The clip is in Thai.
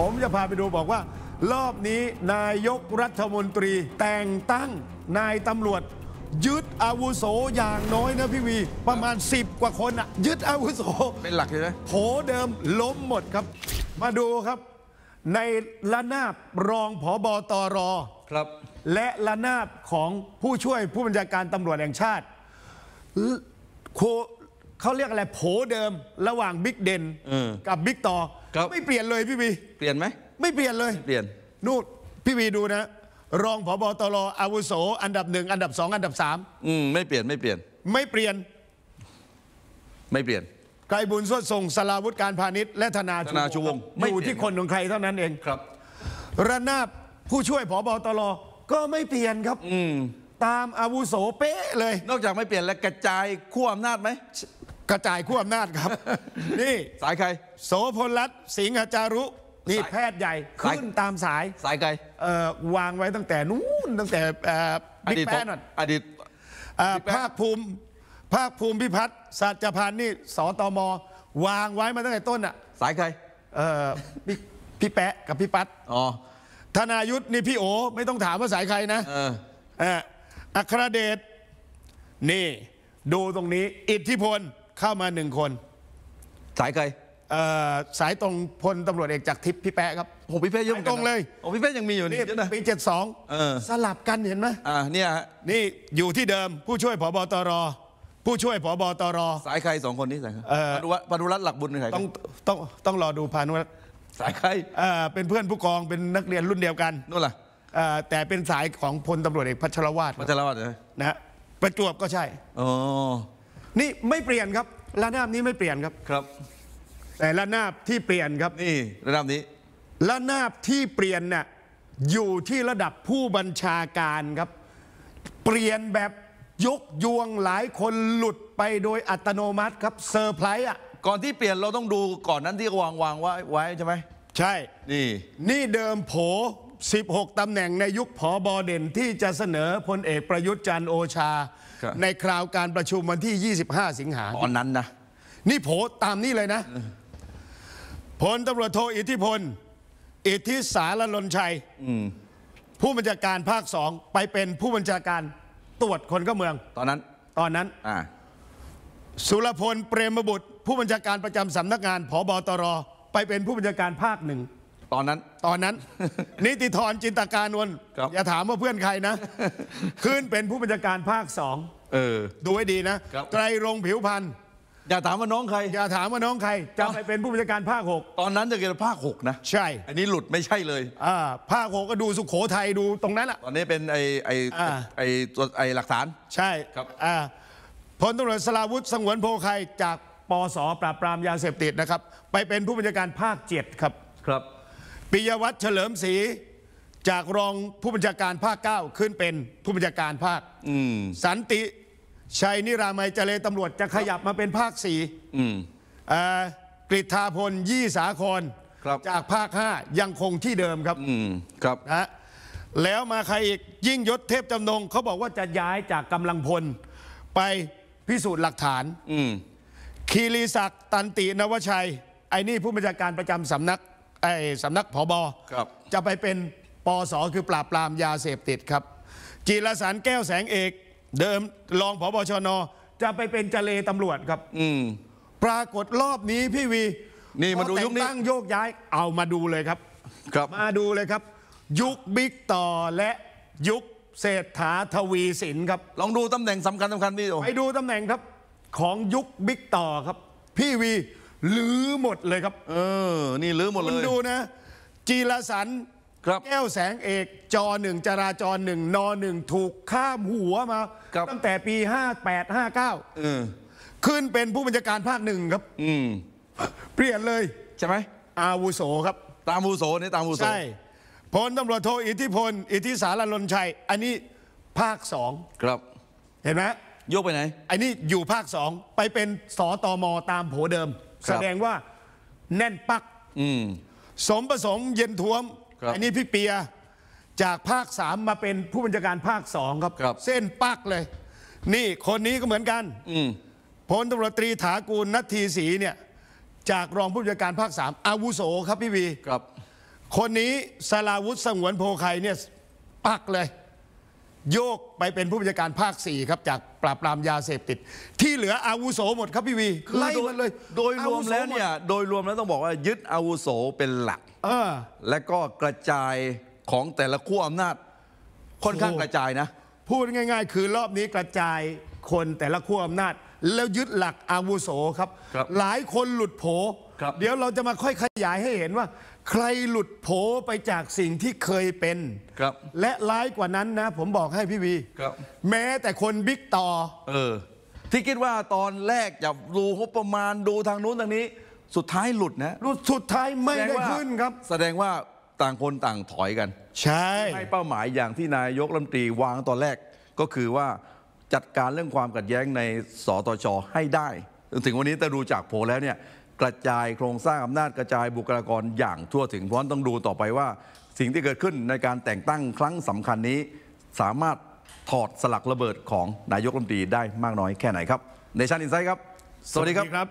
ผมจะพาไปดูบอกว่ารอบนี้นายกรัฐมนตรีแต่งตั้งนายตำรวจ ยึดอาวุโสอย่างน้อยนะพี่วี ประมาณ 10 กว่าคนอะยึดอาวุโสเป็นหลักใช่ไหมโผเดิมล้มหมดครับ มาดูครับ ในระนาบรองผอบอตอรอครับ และระนาบของผู้ช่วยผู้บัญชาการตำรวจแห่งชาติโคเขาเรียกอะไรโผเดิมระหว่างบิ๊กเด่นกับบิ๊กต่อไม่เปลี่ยนเลยพี่วีเปลี่ยนไหม ไม่เปลี่ยนเลย เปลี่ยน นู่นพี่วีดูนะ รองผบตรอาวุโสอันดับหนึ่งอันดับสองอันดับสามอืมไม่เปลี่ยนไม่เปลี่ยน ไม่เปลี่ยน ไม่เปลี่ยน ไกรบุญสวดส่งสลาวุฒิการพาณิชย์และธนาชูวงอยู่ที่คนของใครเท่านั้นเองครับระนาบผู้ช่วยผบตรก็ไม่เปลี่ยนครับ อืตามอาวุโสเป๊ะ เลย นอกจากไม่เปลี่ยนแล้วกระจายขั้วอำนาจไหมกระจายขั้วอำนาจครับ นี่สายใครโสพลรัตน์สิงห์จารุนี่แพทย์ใหญ่ขึ้นตามสายสายใครเอ่อวางไว้ตั้งแต่นู้นตั้งแต่บิ๊กแป้นอดีตภาคภูมิภาคภูมิพิพัฒน์สัจพันธ์นี่สตมวางไว้มาตั้งแต่ต้นอ่ะสายใคร เอ่อพี่แปะกับพี่ปั๊ดอ๋อธนายุทธ์นี่พี่โอไม่ต้องถามว่าสายใครนะอัครเดชนี่ ดูตรงนี้ อิทธิพลเข้ามาหนึ่งคน สายใครเสายตรงพลตำรวจเอกจากทิพย์พี่แปะครับโอ้พี่แปะยังตรงเลยโอ้พี่แปะยังมีอยู่นี่ปีเจ็ดนออ สลับกันเห็นไหมอ่าเนี่ยฮะนี่อยู่ที่เดิมผู้ช่วยผบตรผู้ช่วยผบตรสายใครสองคนนี้สายใครเอปนุนุรัตน์หลักบุญใครต้องต้องต้องรอดูพานุรัตน์สายใครเออเป็นเพื่อนผู้กองเป็นนักเรียนรุ่นเดียวกันนู่นล่ะแต่เป็นสายของพลตำรวจเอกพัชรวาทพัชรวาดนเลยนะะประจวบก็ใช่อ๋อนี่ไม่เปลี่ยนครับระนาบนี้ไม่เปลี่ยนครับครับ แต่ระนาบที่เปลี่ยนครับนี่ ระดับนี้ระนาบที่เปลี่ยนน่ะอยู่ที่ระดับผู้บัญชาการครับ เปลี่ยนแบบ ยกยวงหลายคนหลุดไปโดยอัตโนมัติ ครับเซอร์ไพรส์อ่ะก่อนที่เปลี่ยนเราต้องดู ก่อนนั้นที่วางวางไว้ไว้ใช่ไหมใช่ นี่ นี่เดิมโผ16 ตำแหน่งในยุคผอบอเด่นที่จะเสนอพลเอกประยุทธ์จันโอชา ในคราวการประชุมวันที่ 25 สิงหาตอนนั้นนะนี่โผตามนี้เลยนะพลตำรวจโทอิทธิพล อิทธิสารลนชัย ผู้บัญชาการภาคสองไปเป็นผู้บัญชาการตรวจคนเข้าเมืองตอนนั้น ตอนนั้นอสุรพลเปรมบุตร ผู้บัญชาการประจำสำนักงานผบตรไปเป็นผู้บัญชาการภาคหนึ่งตอนนั้น ตอนนั้นนิติธรจินตการนวลอย่าถามว่าเพื่อนใครนะขึ้นเป็นผู้บัญชาการภาคสองเออดูให้ดีนะไกรรงผิวพันธ์อย่าถามว่าน้องใคร อย่าถามว่าน้องใครจะไปเป็นผู้บัญชาการภาคหกตอนนั้นจะเกิดภาคหกนะ ใช่ อันนี้หลุดไม่ใช่เลย อ่า ภาคหกก็ดูสุขโขทัยดูตรงนั้นแหละตอนนี้เป็นไอไอไอตัวไอหลักฐานใช่ครับ อ่าพลตำรวจสลาวุฒิสงวนโพไคจากปสปราบปรามยาเสพติดนะครับ ไปเป็นผู้บัญชาการภาคเจ็ดครับครับปิยวัฒน์เฉลิมศรีจากรองผู้บัญชาการภาคเก้าขึ้นเป็นผู้บัญชาการภาคสันติ ชัย นิรามัยเจเลตำรวจจะขยับมาเป็นภาคสี่กฤษฐาพล ยี่สาคร จากภาคห้ายังคงที่เดิมครับครับนะแล้วมาใครอีก ยิ่งยศเทพจำนง เขาบอกว่าจะย้ายจากกำลังพลไปพิสูจน์หลักฐานคีรีศักดิ์ตันตินวชัยไอ้นี่ผู้บัญชาการประจำสำนักไอ้สำนักผบครับ จะไปเป็นปสคือปราบปรามยาเสพติดครับ จีรสารแก้วแสงเอก เดิมรองผบชน จะไปเป็นเจเลตำรวจครับอืมปรากฏรอบนี้พี่วี นี่มาดูแต่ยุคนี้ตั้งโยกย้ายเอามาดูเลยครับ ครับมาดูเลยครับ ยุคบิ๊กต่อ และยุคเศรษฐาทวีสินครับลองดูตำแหน่งสำคัญสำคัญนี่โอไปดูตำแหน่งครับ ของยุคบิ๊กต่อครับพี่วีลือหมดเลยครับ เออนี่ลือหมดเลยคุณดูนะ จีรสันครับแก้วแสงเอกจอหนึ่ง จราจรหนึ่งนอหนึ่ง ถูกข้ามหัวมา ตั้งแต่ปีห้าแปดห้าเกออขึ้นเป็นผู้บัญชาการภาคหนึ่งครับ อืมเปลี่ยนเลย ใช่ไหม อาวุโสครับ ตามอาวุโส นี่ตามอาวุโส ใช่ พลตำรวจโทอิทธิพล อิทธิสารลนชัย อันนี้ภาคสองครับ เห็นไหมโยกไปไหนอันนี้อยู่ภาคสองไปเป็นสอตอมอตามโผเดิมแสดงว่าแน่นปักสมผสมเย็นท้วมอันนี้พี่เปียจากภาคสามมาเป็นผู้บัญชาการภาคสองครับรบเส้นปักเลย นี่คนนี้ก็เหมือนกันพลตรวจตรีถากูลนัททีศรีเนี่ย จากรองผู้บัญชาการภาคสามอาวุโสครับพี่วีครับ คนนี้สลาวุฒิสงวนโพไคเนี่ยปักเลยโยกไปเป็นผู้บัญชาการภาค4ครับ จากปราบปรามยาเสพติด ที่เหลืออาวุโสหมดครับ พี่วีไล่มดเลย โดยรวมแล้วเนี่ย โดยรวมแล้วต้องบอกว่ายึดอาวุโสเป็นหลักและก็กระจายของแต่ละขั้วอำนาจค่อนข้างกระจายนะ พูดง่ายๆ คือรอบนี้กระจายคนแต่ละขั้วอำนาจ แล้วยึดหลักอาวุโสครับหลายคนหลุดโผครับเดี๋ยวเราจะมาค่อยขยายให้เห็นว่า ใครหลุดโผไปจากสิ่งที่เคยเป็นครับ และร้ายกว่านั้นนะ ผมบอกให้พี่วี ครับ แม้แต่คนบิ๊กต่อเออ ที่คิดว่าตอนแรกจะดูงบประมาณดูทางนู้นทางนี้ สุดท้ายหลุดนะหลุดสุดท้ายไม่ได้ขึ้นครับ แสดงว่าต่างคนต่างถอยกัน ใช่ให้เป้าหมายอย่างที่นายกรัฐมนตรีวางตอนแรกก็คือว่าจัดการเรื่องความขัดแย้งในสตชให้ได้ ถึงวันนี้แต่ดูจากโผแล้วเนี่ยกระจายโครงสร้างอำนาจกระจายบุคลากรอย่างทั่วถึงเพราะต้องดูต่อไปว่า สิ่งที่เกิดขึ้นในการแต่งตั้งครั้งสำคัญนี้ สามารถถอดสลักระเบิดของนายกรัฐมนตรีได้มากน้อยแค่ไหนครับในชั้นอินไซด์ครับ สวัสดีครับ